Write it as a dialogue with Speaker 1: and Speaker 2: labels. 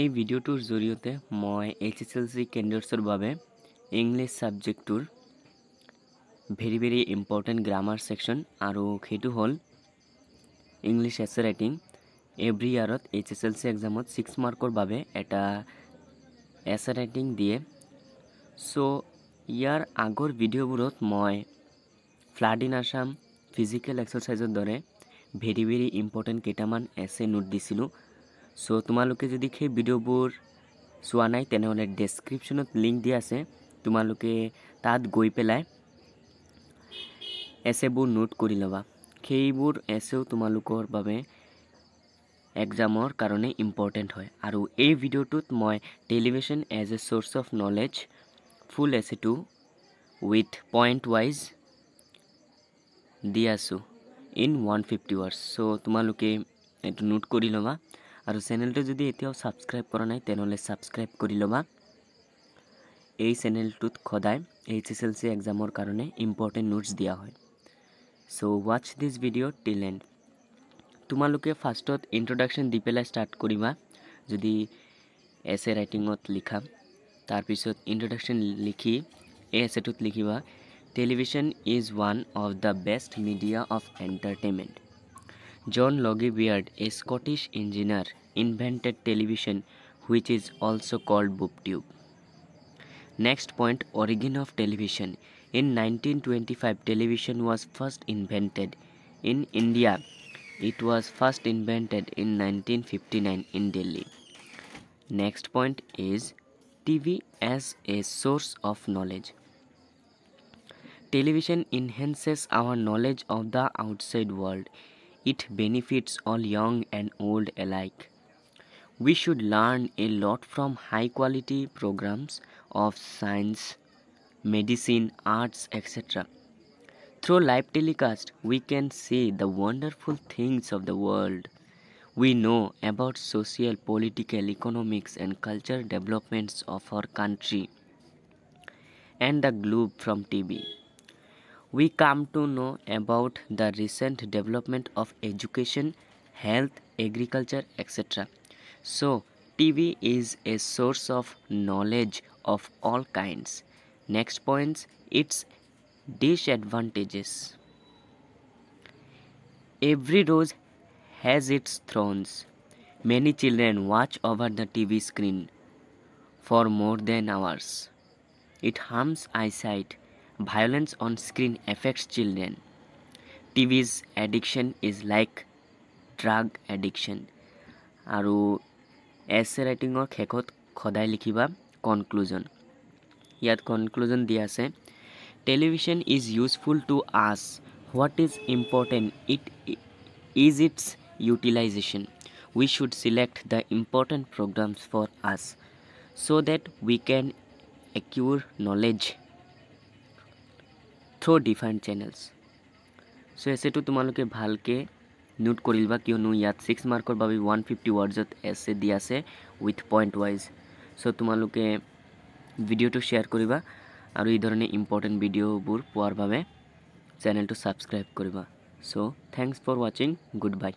Speaker 1: এই ভিডিওটোৰ জৰিয়তে মই এইচ এছ এল চি কেণ্ডেটছৰ বাবে ইংলিছ চাবজেক্টটোৰ very very important grammar section আৰু সেইটো হ'ল ইংলিছ এছ ৰাইটিং এভৰি ইয়াৰত এইচ এছ এল চি এক্সামত ছিক্স মাৰ্কৰ বাবে এটা এছ ৰাইটিং দিয়ে চ' ইয়াৰ আগৰ ভিডিঅ'বোৰত মই ফ্লাড ইন আছাম ফিজিকেল এক্সাৰচাইজৰ দৰে ভেৰি ভেৰি ইম্পৰ্টেণ্ট কেইটামান এছে নোট দিছিলোঁ সো তোমালোকে যদি সেই ভিডিঅ'বোৰ চোৱা নাই তেনেহ'লে ডেছক্ৰিপশ্যনত লিংক দি আছে তোমালোকে তাত গৈ পেলাই এছেবোৰ নোট কৰি ল'বা সেইবোৰ এছেও তোমালোকৰ বাবে এক্সামৰ কাৰণে ইম্পৰ্টেণ্ট হয় আৰু এই ভিডিঅ'টোত মই television as a source of knowledge full এছেটো উইথ পইণ্ট ৱাইজ দি আছোঁ in one fifty words so' তোমালোকে এইটো নোট কৰি ল'বা আৰু চেনেলটো যদি এতিয়াও ছাবস্ক্ৰাইব কৰা নাই তেনেহ'লে ছাবস্ক্ৰাইব কৰি ল'বা এই চেনেলটোত সদায় এইচ এছ এল চি এক্সামৰ কাৰণে ইম্পৰ্টেণ্ট নোটছ দিয়া হয় চ' ৱাটছ দিছ ভিডিঅ' টিল এণ্ড তোমালোকে ফাৰ্ষ্টত ইণ্ট্ৰডাকশ্যন দি পেলাই ষ্টাৰ্ট কৰিবা যদি এছ এ ৰাইটিঙত লিখা তাৰপিছত ইণ্ট্ৰডাকশ্যন লিখি এ এছ এটোত লিখিবা television is one of the best media of entertainment John Logie Beard, a Scottish engineer, invented television which is also called boob tube. Next point, origin of television. In 1925, television was first invented in India. It was first invented in 1959 in Delhi. Next point is TV as a source of knowledge. Television enhances our knowledge of the outside world. It benefits all young and old alike. We should learn a lot from high quality programs of science, medicine, arts, etc. Through live telecast, we can see the wonderful things of the world. We know about social, political, economics, and cultural developments of our country and the globe from TV we come to know about the recent development of education, health, agriculture, etc. So, TV is a source of knowledge of all kinds. Next points, its disadvantages. Every rose has its thorns. Many children watch over the TV screen for more than hours. It harms eyesight violence on screen affects children. TV's addiction is like drug addiction. আৰু essay ৰাইটিঙৰ শেষত সদায় লিখিবা conclusion ইয়াত conclusion দিয়া আছে television is useful to us what is important it is its utilization we should select the important programs for us so' that we can acquire knowledge through defined channels so essay তোমালে ভালকে note করবা কিয়নো ইয়াত six মার্কর বাবে one fifty ওয়ার্ডজত এসে দি আছে with point wise so তোমালে ভিডিওটি শেয়ার করবা আর এই ধরনের ইম্পর্টেন্ট ভিডিওব পয়ার বাবে চ্যানেলটা সাবস্ক্রাইব করবা so thanks for watching good bye